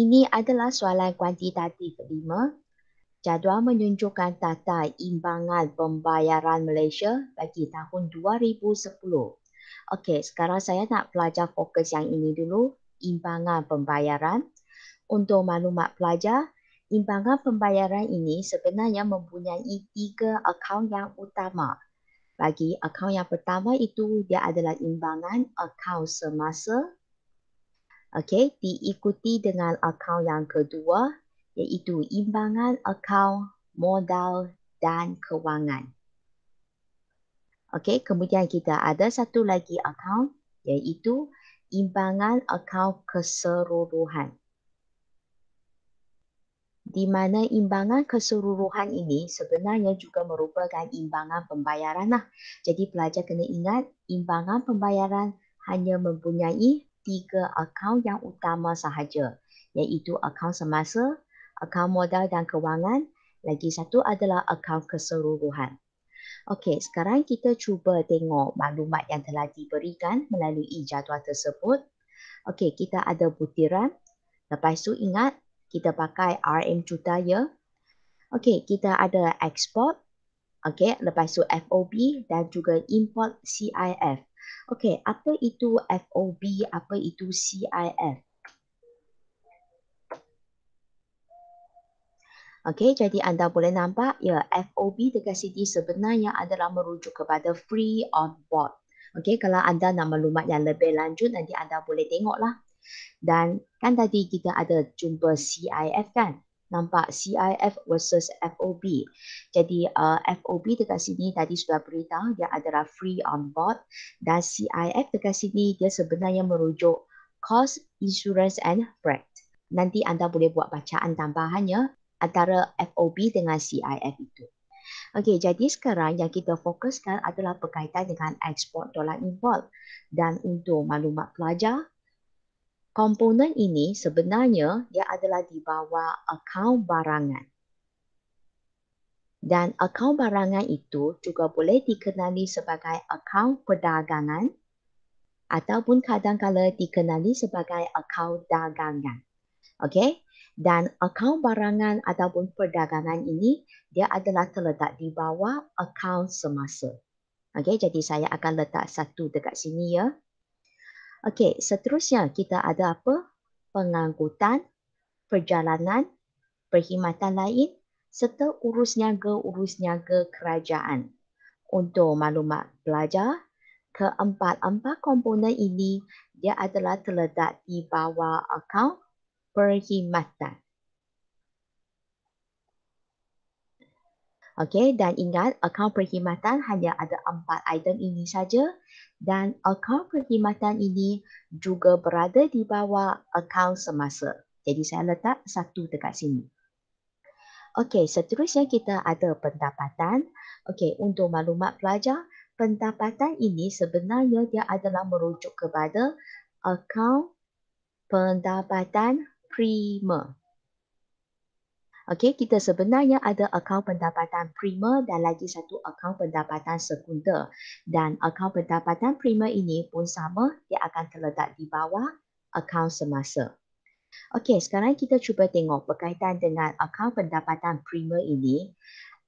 Ini adalah soalan kuantitatif kelima. Jadual menunjukkan tata imbangan pembayaran Malaysia bagi tahun 2010. Okey, sekarang saya nak pelajar fokus yang ini dulu, imbangan pembayaran. Untuk maklumat pelajar, imbangan pembayaran ini sebenarnya mempunyai tiga akaun yang utama. Bagi akaun yang pertama itu, dia adalah imbangan akaun semasa okay, diikuti dengan akaun yang kedua iaitu imbangan akaun modal dan kewangan. Okay, kemudian kita ada satu lagi akaun iaitu imbangan akaun keseluruhan. Di mana imbangan keseluruhan ini sebenarnya juga merupakan imbangan pembayaran. Lah. Jadi pelajar kena ingat imbangan pembayaran hanya mempunyai tiga akaun yang utama sahaja iaitu akaun semasa, akaun modal dan kewangan, lagi satu adalah akaun keseluruhan. Okey, sekarang kita cuba tengok maklumat yang telah diberikan melalui jadual tersebut. Okey, kita ada butiran. Lepas tu ingat kita pakai RM juta ya. Okey, kita ada export. Okey, lepas tu FOB dan juga import CIF. Okey, apa itu FOB, apa itu CIF? Okey, jadi anda boleh nampak ya FOB dekat sini sebenarnya adalah merujuk kepada free on board. Okey, kalau anda nak maklumat yang lebih lanjut nanti anda boleh tengoklah. Dan kan tadi kita ada jumpa CIF kan? nampak CIF versus FOB. Jadi uh, FOB dekat sini tadi sudah berita dia adalah free on board dan CIF dekat sini dia sebenarnya merujuk cost, insurance and freight. Nanti anda boleh buat bacaan tambahannya antara FOB dengan CIF itu. Okey, jadi sekarang yang kita fokuskan adalah berkaitan dengan ekspor dolar import. Dan untuk maklumat pelajar, komponen ini sebenarnya dia adalah di bawah akaun barangan. Dan akaun barangan itu juga boleh dikenali sebagai akaun perdagangan ataupun kadang-kala dikenali sebagai akaun dagangan. Okey? Dan akaun barangan ataupun perdagangan ini dia adalah terletak di bawah akaun semasa. Okey, jadi saya akan letak satu dekat sini ya. Okey, seterusnya kita ada apa? Pengangkutan, perjalanan, perkhidmatan lain serta urus niaga-urus niaga kerajaan. Untuk maklumat pelajar, keempat-empat komponen ini dia adalah terletak di bawah akaun perkhidmatan. Okey dan ingat akaun perkhidmatan hanya ada empat item ini saja dan akaun perkhidmatan ini juga berada di bawah akaun semasa. Jadi saya letak satu dekat sini. Okey, seterusnya kita ada pendapatan. Okey, untuk maklumat pelajar, pendapatan ini sebenarnya dia adalah merujuk kepada akaun pendapatan prima. Okey, kita sebenarnya ada akaun pendapatan prima dan lagi satu akaun pendapatan sekunder. Dan akaun pendapatan prima ini pun sama, dia akan terletak di bawah akaun semasa. Okey, sekarang kita cuba tengok berkaitan dengan akaun pendapatan prima ini.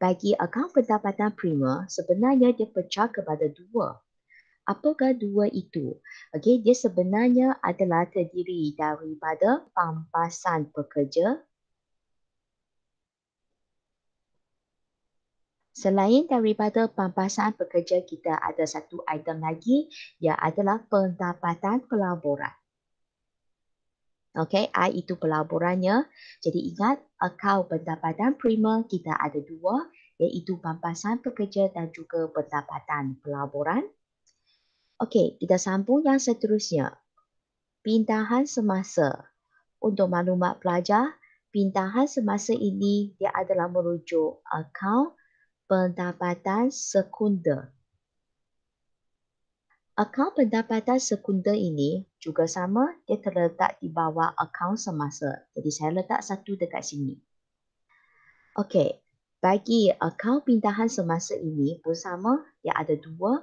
Bagi akaun pendapatan prima, sebenarnya dia pecah kepada dua. Apakah dua itu? Okey, dia sebenarnya adalah terdiri daripada pampasan pekerja Selain daripada pampasan pekerja kita ada satu item lagi yang adalah pendapatan pelaburan. Okey, I itu pelaburannya. Jadi ingat akaun pendapatan prima kita ada dua iaitu pampasan pekerja dan juga pendapatan pelaburan. Okey, kita sambung yang seterusnya. Pindahan semasa. Untuk maklumat pelajar, pindahan semasa ini dia adalah merujuk akaun pendapatan sekunder. Akaun pendapatan sekunder ini juga sama, dia terletak di bawah akaun semasa. Jadi saya letak satu dekat sini. Okey, bagi akaun pindahan semasa ini pun sama, dia ada dua.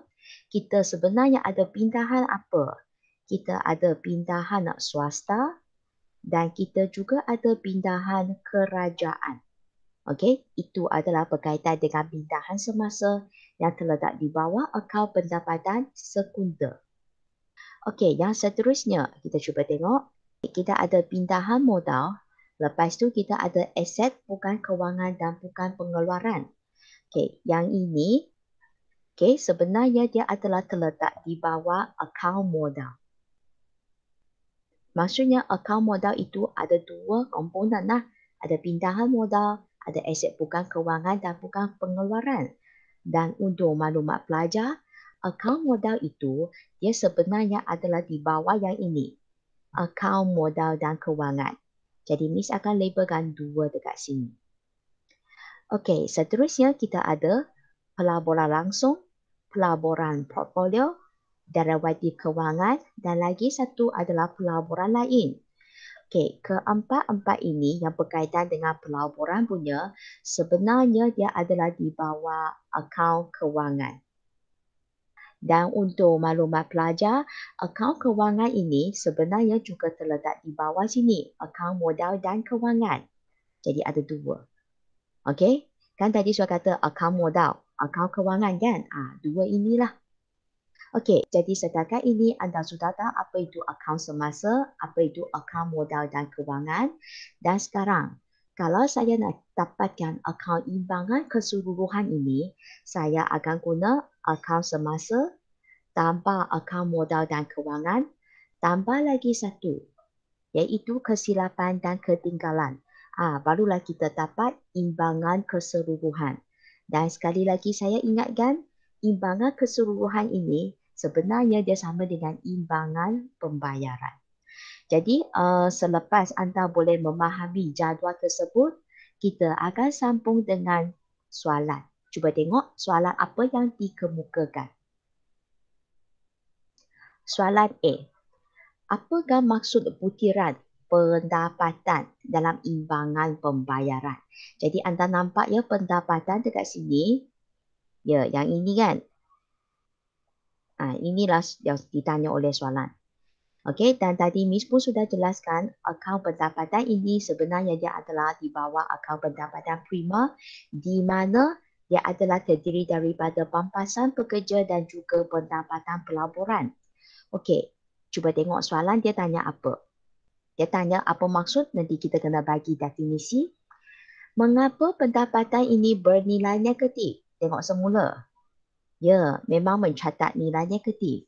Kita sebenarnya ada pindahan apa? Kita ada pindahan swasta dan kita juga ada pindahan kerajaan. Okey, itu adalah berkaitan dengan pindahan semasa yang terletak di bawah akaun pendapatan sekunder. Okey, yang seterusnya kita cuba tengok. Kita ada pindahan modal. Lepas tu kita ada aset bukan kewangan dan bukan pengeluaran. Okey, yang ini okey, sebenarnya dia adalah terletak di bawah akaun modal. Maksudnya akaun modal itu ada dua komponen lah. Ada pindahan modal ada aset bukan kewangan dan bukan pengeluaran. Dan untuk maklumat pelajar, akaun modal itu dia sebenarnya adalah di bawah yang ini. Akaun modal dan kewangan. Jadi Miss akan labelkan dua dekat sini. Okey, seterusnya kita ada pelaburan langsung, pelaburan portfolio, derivatif kewangan dan lagi satu adalah pelaburan lain. Okey, keempat-empat ini yang berkaitan dengan pelaburan punya sebenarnya dia adalah di bawah akaun kewangan. Dan untuk maklumat pelajar, akaun kewangan ini sebenarnya juga terletak di bawah sini. Akaun modal dan kewangan. Jadi ada dua. Okey, kan tadi saya kata akaun modal, akaun kewangan kan? Ah, ha, dua inilah. Okey, jadi setakat ini anda sudah tahu apa itu akaun semasa, apa itu akaun modal dan kewangan. Dan sekarang, kalau saya nak dapatkan akaun imbangan keseluruhan ini, saya akan guna akaun semasa tambah akaun modal dan kewangan tambah lagi satu iaitu kesilapan dan ketinggalan. Ah, ha, barulah kita dapat imbangan keseluruhan. Dan sekali lagi saya ingatkan, imbangan keseluruhan ini sebenarnya dia sama dengan imbangan pembayaran. Jadi uh, selepas anda boleh memahami jadual tersebut, kita akan sambung dengan soalan. Cuba tengok soalan apa yang dikemukakan. Soalan A. Apakah maksud butiran pendapatan dalam imbangan pembayaran? Jadi anda nampak ya pendapatan dekat sini Ya, yang ini kan. Ah, inilah yang ditanya oleh soalan. Okey, dan tadi Miss pun sudah jelaskan akaun pendapatan ini sebenarnya dia adalah di bawah akaun pendapatan prima di mana dia adalah terdiri daripada pampasan pekerja dan juga pendapatan pelaburan. Okey, cuba tengok soalan dia tanya apa. Dia tanya apa maksud nanti kita kena bagi definisi. Mengapa pendapatan ini bernilai negatif? tengok semula. Ya, memang mencatat nilai negatif.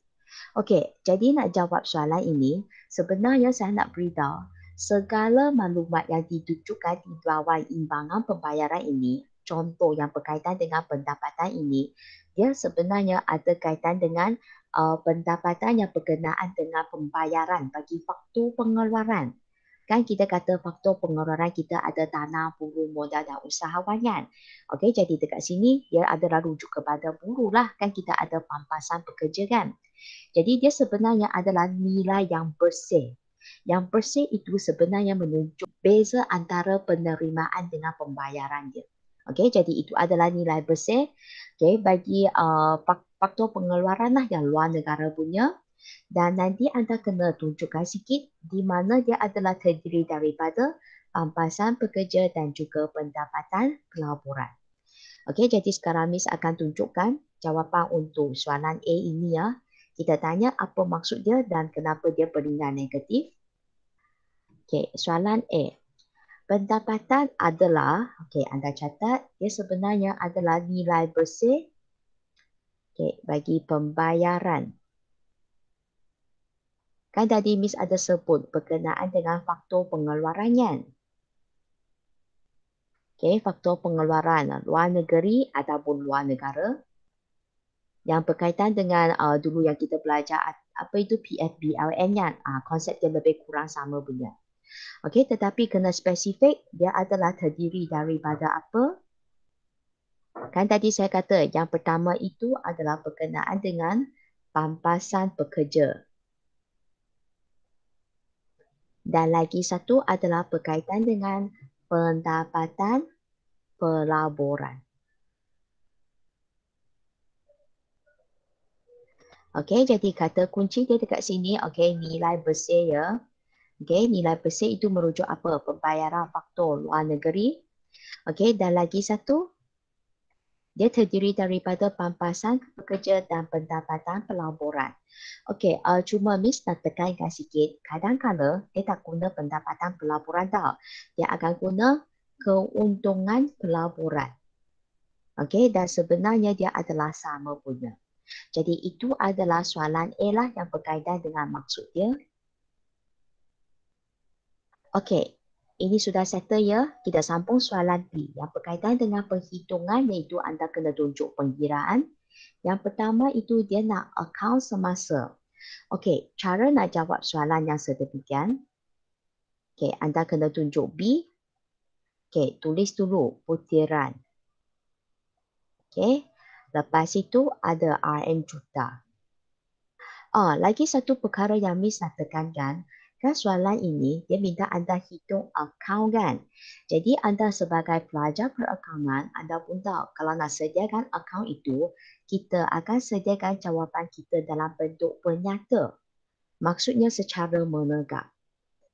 Okey, jadi nak jawab soalan ini, sebenarnya saya nak beritahu segala maklumat yang ditujukan di bawah imbangan pembayaran ini, contoh yang berkaitan dengan pendapatan ini, dia sebenarnya ada kaitan dengan uh, pendapatan yang berkenaan dengan pembayaran bagi waktu pengeluaran. Kan kita kata faktor pengeluaran kita ada tanah, buruh, modal dan usahawanian. Okey, jadi dekat sini dia adalah rujuk kepada buruh lah. Kan kita ada pampasan pekerja kan. Jadi dia sebenarnya adalah nilai yang bersih. Yang bersih itu sebenarnya menunjuk beza antara penerimaan dengan pembayaran dia. Okey, jadi itu adalah nilai bersih. Okey, bagi uh, faktor pengeluaran lah yang luar negara punya. Dan nanti anda kena tunjukkan sikit di mana dia adalah terdiri daripada pampasan um, pekerja dan juga pendapatan pelaburan. Okey, jadi sekarang Miss akan tunjukkan jawapan untuk soalan A ini ya. Kita tanya apa maksud dia dan kenapa dia peringkat negatif. Okey, soalan A. Pendapatan adalah, okey anda catat, dia sebenarnya adalah nilai bersih okay, bagi pembayaran. Kan tadi Miss ada sebut berkenaan dengan faktor pengeluarannya. Okay, faktor pengeluaran ah, luar negeri ataupun luar negara yang berkaitan dengan uh, dulu yang kita belajar apa itu PFBLN yang uh, ah, konsep dia lebih kurang sama punya. Okay, tetapi kena spesifik dia adalah terdiri daripada apa? Kan tadi saya kata yang pertama itu adalah berkenaan dengan pampasan pekerja. Dan lagi satu adalah berkaitan dengan pendapatan pelaburan. Okey, jadi kata kunci dia dekat sini, okey, nilai bersih ya. Okey, nilai bersih itu merujuk apa? Pembayaran faktor luar negeri. Okey, dan lagi satu, dia terdiri daripada pampasan pekerja dan pendapatan pelaburan. Okey, uh, cuma Miss nak tekankan sikit. Kadang-kadang dia tak guna pendapatan pelaburan tau. Dia akan guna keuntungan pelaburan. Okey, dan sebenarnya dia adalah sama punya. Jadi itu adalah soalan A lah yang berkaitan dengan maksud dia. Okey, ini sudah settle ya. Kita sambung soalan B yang berkaitan dengan penghitungan iaitu anda kena tunjuk pengiraan. Yang pertama itu dia nak account semasa. Okey, cara nak jawab soalan yang sedemikian. Okey, anda kena tunjuk B. Okey, tulis dulu putiran. Okey, lepas itu ada RM juta. Oh, lagi satu perkara yang Miss nak tekankan kan soalan ini dia minta anda hitung akaun kan. Jadi anda sebagai pelajar perakaunan, anda pun tahu kalau nak sediakan akaun itu, kita akan sediakan jawapan kita dalam bentuk penyata. Maksudnya secara menegak.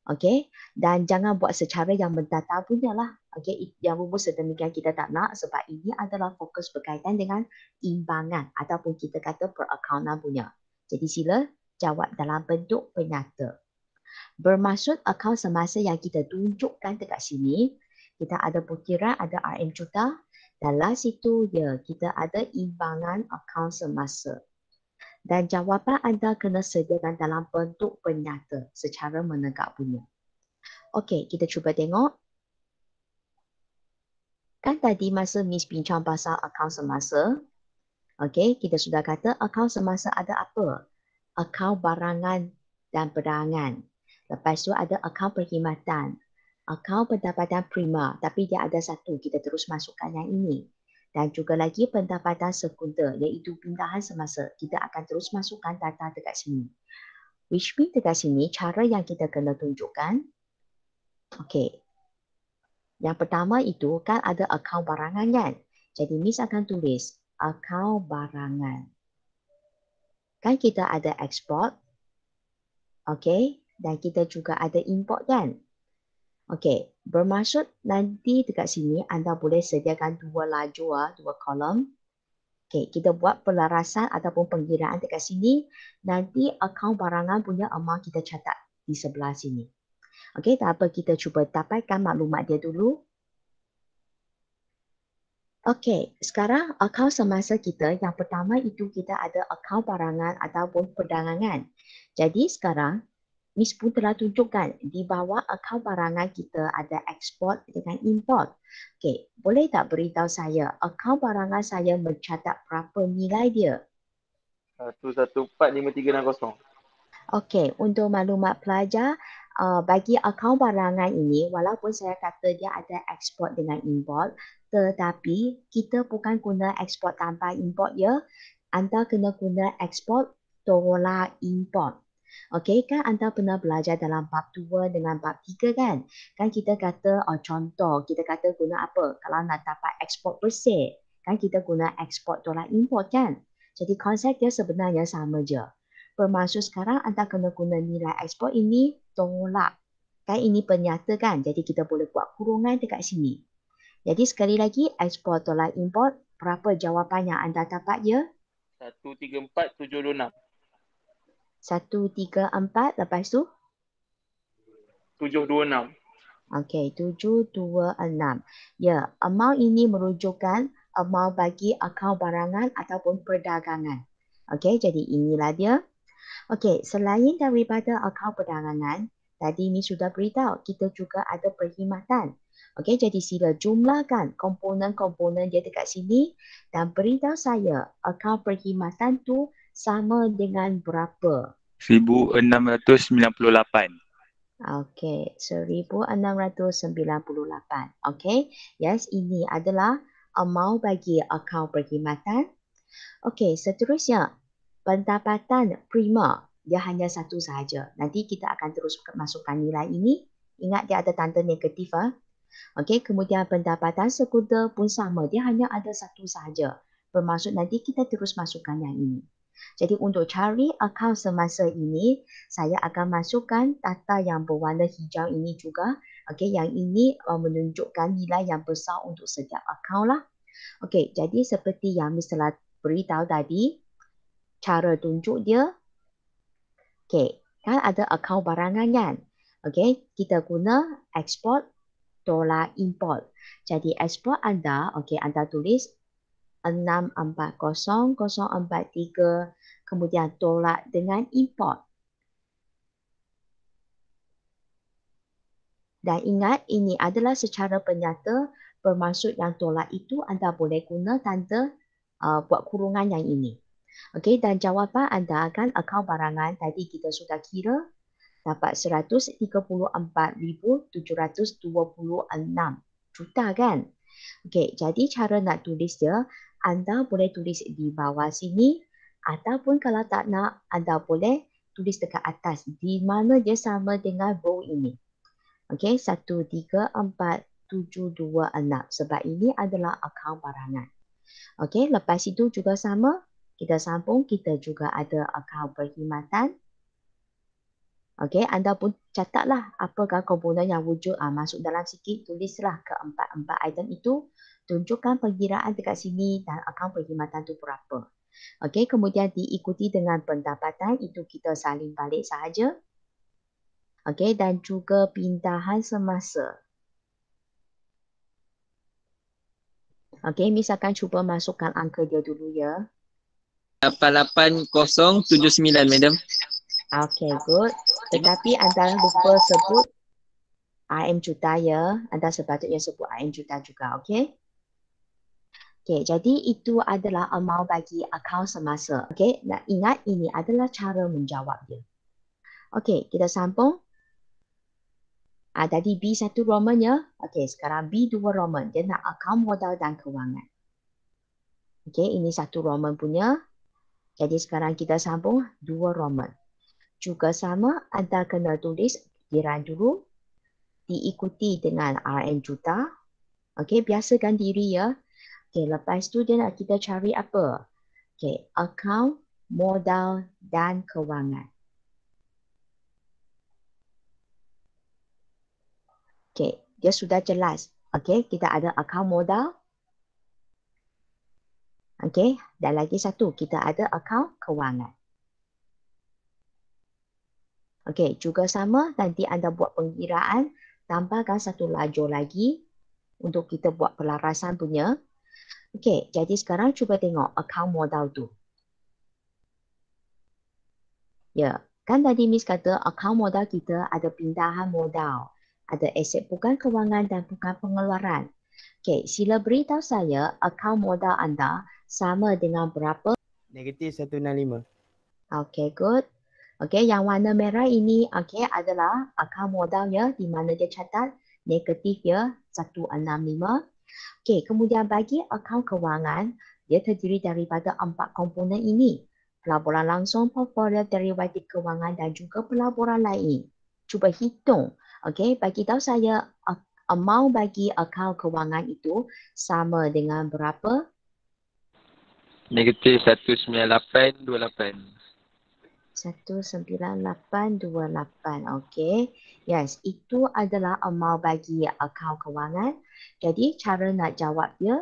okay? dan jangan buat secara yang mendata punya lah. Okey, yang rumus sedemikian kita tak nak sebab ini adalah fokus berkaitan dengan imbangan ataupun kita kata perakaunan punya. Jadi sila jawab dalam bentuk penyata. Bermaksud akaun semasa yang kita tunjukkan dekat sini, kita ada butiran, ada RM juta. Dalam situ, ya, kita ada imbangan akaun semasa. Dan jawapan anda kena sediakan dalam bentuk penyata secara menegak punya. Okey, kita cuba tengok. Kan tadi masa Miss bincang pasal akaun semasa, okey, kita sudah kata akaun semasa ada apa? Akaun barangan dan perangan. Lepas tu ada akaun perkhidmatan. Akaun pendapatan prima tapi dia ada satu kita terus masukkan yang ini. Dan juga lagi pendapatan sekunder iaitu pindahan semasa. Kita akan terus masukkan data dekat sini. Which means dekat sini cara yang kita kena tunjukkan. Okay. Yang pertama itu kan ada akaun barangan kan. Jadi Miss akan tulis akaun barangan. Kan kita ada export. Okay dan kita juga ada import kan. Okey, bermaksud nanti dekat sini anda boleh sediakan dua laju, ah, dua kolom. Okey, kita buat pelarasan ataupun pengiraan dekat sini. Nanti akaun barangan punya amount kita catat di sebelah sini. Okey, tak apa kita cuba dapatkan maklumat dia dulu. Okey, sekarang akaun semasa kita yang pertama itu kita ada akaun barangan ataupun perdagangan. Jadi sekarang Miss pun telah tunjukkan di bawah akaun barangan kita ada export dengan import. Okey, boleh tak beritahu saya akaun barangan saya mencatat berapa nilai dia? 1145360. Okey, untuk maklumat pelajar, uh, bagi akaun barangan ini walaupun saya kata dia ada export dengan import, tetapi kita bukan guna export tanpa import ya. Anda kena guna export tolak import. Okey, kan anda pernah belajar dalam bab 2 dengan bab 3 kan? Kan kita kata oh, contoh, kita kata guna apa? Kalau nak dapat export bersih, kan kita guna export dolar import kan? Jadi konsep dia sebenarnya sama je. Bermaksud sekarang anda kena guna nilai ekspor ini tolak. Kan ini penyata kan? Jadi kita boleh buat kurungan dekat sini. Jadi sekali lagi, ekspor tolak import, berapa jawapan yang anda dapat ya? 1, 3, 4, 7, 2, 6. Satu, tiga, empat. Lepas tu? Tujuh, dua, enam. Okay, tujuh, dua, enam. Ya, amount ini merujukkan amount bagi akaun barangan ataupun perdagangan. Okay, jadi inilah dia. Okay, selain daripada akaun perdagangan, tadi ni sudah beritahu kita juga ada perkhidmatan. Okay, jadi sila jumlahkan komponen-komponen dia dekat sini dan beritahu saya akaun perkhidmatan tu sama dengan berapa? 1698. Okay, 1698. Okay, yes, ini adalah uh, amount bagi akaun perkhidmatan. Okay, seterusnya, pendapatan prima. Dia hanya satu sahaja. Nanti kita akan terus masukkan nilai ini. Ingat dia ada tanda negatif. Ha? Ah. Okay, kemudian pendapatan sekunder pun sama. Dia hanya ada satu sahaja. Bermaksud nanti kita terus masukkan yang ini. Jadi untuk cari akaun semasa ini, saya akan masukkan data yang berwarna hijau ini juga. Okey, yang ini uh, menunjukkan nilai yang besar untuk setiap akaun lah. Okey, jadi seperti yang Mr. beritahu tadi, cara tunjuk dia. Okey, kan ada akaun barangan kan? Okey, kita guna export dolar import. Jadi export anda, okey anda tulis Enam empat empat kosong kosong tiga, kemudian tolak dengan import. Dan ingat ini adalah secara penyata bermaksud yang tolak itu anda boleh guna tanda uh, buat kurungan yang ini. Okey dan jawapan anda akan akaun barangan tadi kita sudah kira dapat 134,726 juta kan? Okey jadi cara nak tulis dia anda boleh tulis di bawah sini ataupun kalau tak nak anda boleh tulis dekat atas di mana dia sama dengan row ini. Okey, 1 3 4 7 2 6 sebab ini adalah akaun barangan. Okey, lepas itu juga sama kita sambung kita juga ada akaun perkhidmatan Okey, anda pun catatlah apakah komponen yang wujud uh, masuk dalam sikit. Tulislah keempat-empat item itu. Tunjukkan perkiraan dekat sini dan akaun perkhidmatan tu berapa. Okey, kemudian diikuti dengan pendapatan. Itu kita saling balik sahaja. Okey, dan juga pindahan semasa. Okey, misalkan cuba masukkan angka dia dulu ya. 88079, Madam. Okay, good. Tetapi antara lupa sebut AM juta ya. Anda sepatutnya sebut AM juta juga, okay? Okay, jadi itu adalah amount bagi akaun semasa. Okay, nak ingat ini adalah cara menjawab dia. Okay, kita sambung. Ah, tadi b satu Roman ya. Okay, sekarang b dua Roman. Dia nak akaun modal dan kewangan. Okay, ini satu Roman punya. Jadi sekarang kita sambung dua Roman juga sama anda kena tulis fikiran dulu diikuti dengan RN juta. Okey, biasakan diri ya. Okey, lepas tu dia nak kita cari apa? Okey, account, modal dan kewangan. Okey, dia sudah jelas. Okey, kita ada account modal. Okey, dan lagi satu, kita ada account kewangan. Okey, juga sama nanti anda buat pengiraan tambahkan satu laju lagi untuk kita buat pelarasan punya. Okey, jadi sekarang cuba tengok akaun modal tu. Ya, kan tadi Miss kata akaun modal kita ada pindahan modal, ada aset bukan kewangan dan bukan pengeluaran. Okey, sila beritahu saya akaun modal anda sama dengan berapa? Negatif 165. Okey, good. Okey, yang warna merah ini okey adalah akar modal ya di mana dia catat negatif ya 165. Okey, kemudian bagi akaun kewangan dia terdiri daripada empat komponen ini. Pelaburan langsung, portfolio derivatif kewangan dan juga pelaburan lain. Cuba hitung. Okey, bagi tahu saya mau bagi akaun kewangan itu sama dengan berapa? Negatif 198.28. 1928. Okey. Yes, itu adalah amal bagi akaun kewangan. Jadi cara nak jawab dia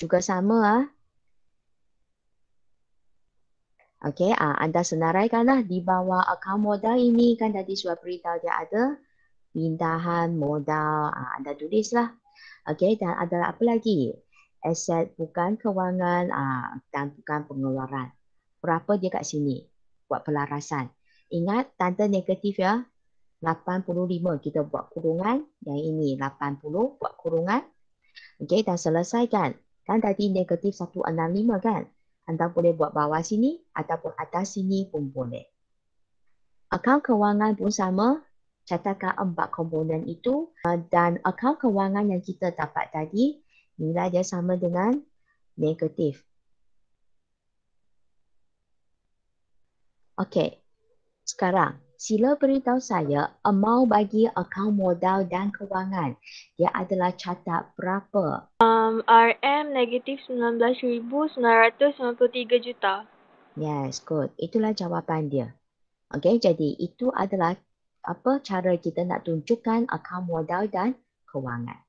juga sama ah. Okey, ah, anda senaraikanlah di bawah akaun modal ini kan tadi sudah beritahu dia ada pindahan modal. Ah, anda tulislah. Okey, dan ada apa lagi? Aset bukan kewangan ah, dan bukan pengeluaran. Berapa dia kat sini? buat pelarasan. Ingat tanda negatif ya. 85 kita buat kurungan. Yang ini 80 buat kurungan. Okey dah selesaikan. Kan tadi negatif 165 kan. Anda boleh buat bawah sini ataupun atas sini pun boleh. Akaun kewangan pun sama. Catatkan empat komponen itu. Ah, dan akaun kewangan yang kita dapat tadi nilai dia sama dengan negatif Okey. Sekarang, sila beritahu saya amount bagi akaun modal dan kewangan. Dia adalah catat berapa? Um, RM negatif 19,993 juta. Yes, good. Itulah jawapan dia. Okey, jadi itu adalah apa cara kita nak tunjukkan akaun modal dan kewangan.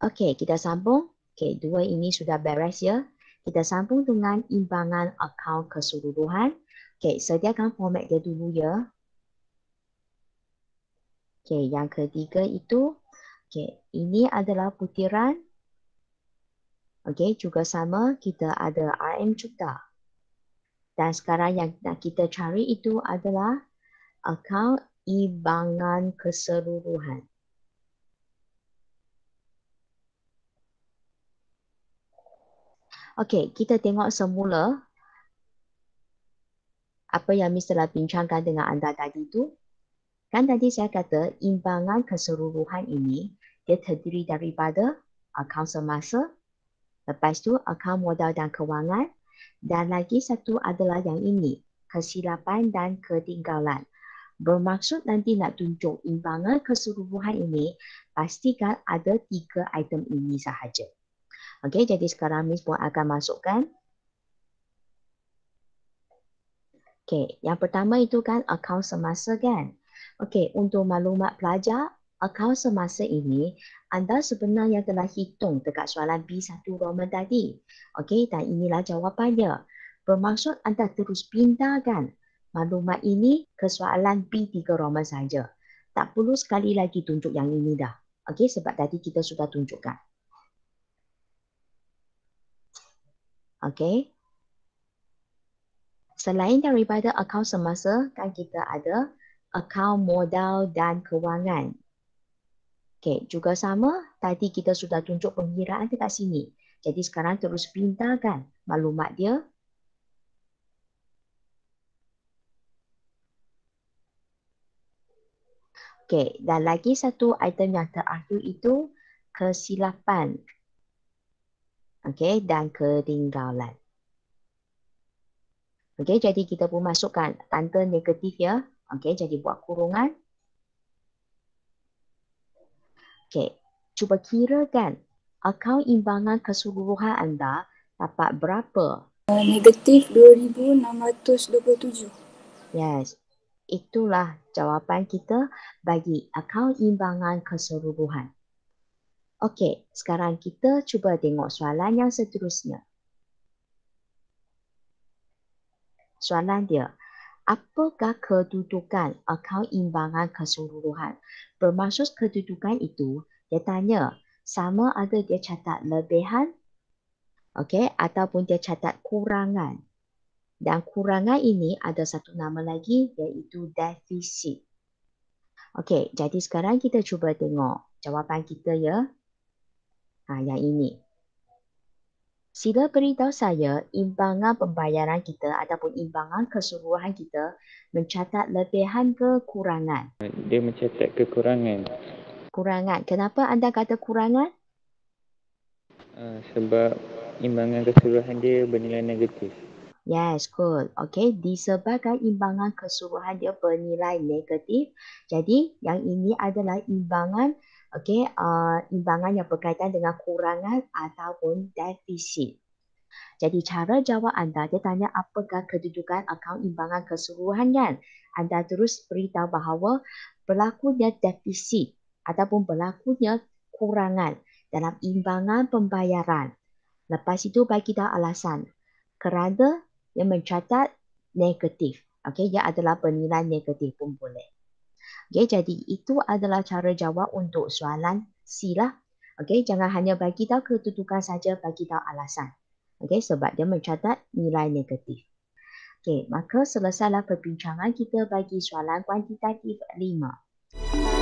Okey, kita sambung. Okey, dua ini sudah beres ya kita sambung dengan imbangan akaun keseluruhan. Okey, sediakan format dia dulu ya. Okey, yang ketiga itu, okey, ini adalah putiran. Okey, juga sama kita ada RM juta. Dan sekarang yang nak kita cari itu adalah akaun imbangan keseluruhan. Okey, kita tengok semula apa yang Miss telah bincangkan dengan anda tadi tu. Kan tadi saya kata imbangan keseluruhan ini dia terdiri daripada akaun semasa, lepas tu akaun modal dan kewangan dan lagi satu adalah yang ini, kesilapan dan ketinggalan. Bermaksud nanti nak tunjuk imbangan keseluruhan ini, pastikan ada tiga item ini sahaja. Okey, jadi sekarang Miss pun akan masukkan. Okey, yang pertama itu kan akaun semasa kan. Okey, untuk maklumat pelajar, akaun semasa ini anda sebenarnya telah hitung dekat soalan B1 Roman tadi. Okey, dan inilah jawapannya. Bermaksud anda terus pindahkan maklumat ini ke soalan B3 Roman saja. Tak perlu sekali lagi tunjuk yang ini dah. Okey, sebab tadi kita sudah tunjukkan. Okay. Selain daripada akaun semasa, kan kita ada akaun modal dan kewangan. Okay, juga sama, tadi kita sudah tunjuk pengiraan dekat sini. Jadi sekarang terus pintarkan maklumat dia. Okay, dan lagi satu item yang terakhir itu kesilapan okay, dan ketinggalan. Okay, jadi kita pun masukkan tanda negatif ya. Okay, jadi buat kurungan. Okay, cuba kira kan akaun imbangan keseluruhan anda dapat berapa? Eh, negatif 2,627. Yes, itulah jawapan kita bagi akaun imbangan keseluruhan. Okey, sekarang kita cuba tengok soalan yang seterusnya. Soalan dia, apakah kedudukan akaun imbangan keseluruhan? Bermaksud kedudukan itu, dia tanya sama ada dia catat lebihan okey, ataupun dia catat kurangan. Dan kurangan ini ada satu nama lagi iaitu defisit. Okey, jadi sekarang kita cuba tengok jawapan kita ya ha, yang ini. Sila beritahu saya imbangan pembayaran kita ataupun imbangan keseluruhan kita mencatat lebihan ke kurangan. Dia mencatat kekurangan. Kurangan. Kenapa anda kata kurangan? Uh, sebab imbangan keseluruhan dia bernilai negatif. Yes, good. Okay, disebabkan imbangan keseluruhan dia bernilai negatif. Jadi yang ini adalah imbangan Okey, uh, imbangan yang berkaitan dengan kurangan ataupun defisit. Jadi cara jawab anda, dia tanya apakah kedudukan akaun imbangan keseluruhan kan? Anda terus beritahu bahawa berlakunya defisit ataupun berlakunya kurangan dalam imbangan pembayaran. Lepas itu bagi tahu alasan kerana yang mencatat negatif. Okey, ia adalah penilaian negatif pun boleh. Okay, jadi itu adalah cara jawab untuk soalan C lah. Okay, jangan hanya bagi tahu ketutukan saja, bagi tahu alasan. Okay, sebab dia mencatat nilai negatif. Okay, maka selesailah perbincangan kita bagi soalan kuantitatif 5.